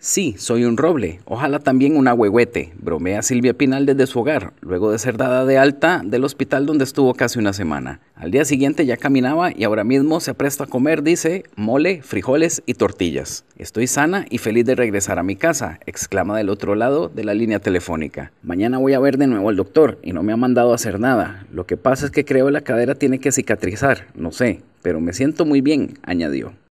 Sí, soy un roble, ojalá también un ahuehuete, bromea Silvia Pinal desde su hogar, luego de ser dada de alta del hospital donde estuvo casi una semana. Al día siguiente ya caminaba y ahora mismo se presta a comer, dice, mole, frijoles y tortillas. Estoy sana y feliz de regresar a mi casa, exclama del otro lado de la línea telefónica. Mañana voy a ver de nuevo al doctor y no me ha mandado a hacer nada. Lo que pasa es que creo la cadera tiene que cicatrizar, no sé, pero me siento muy bien, añadió.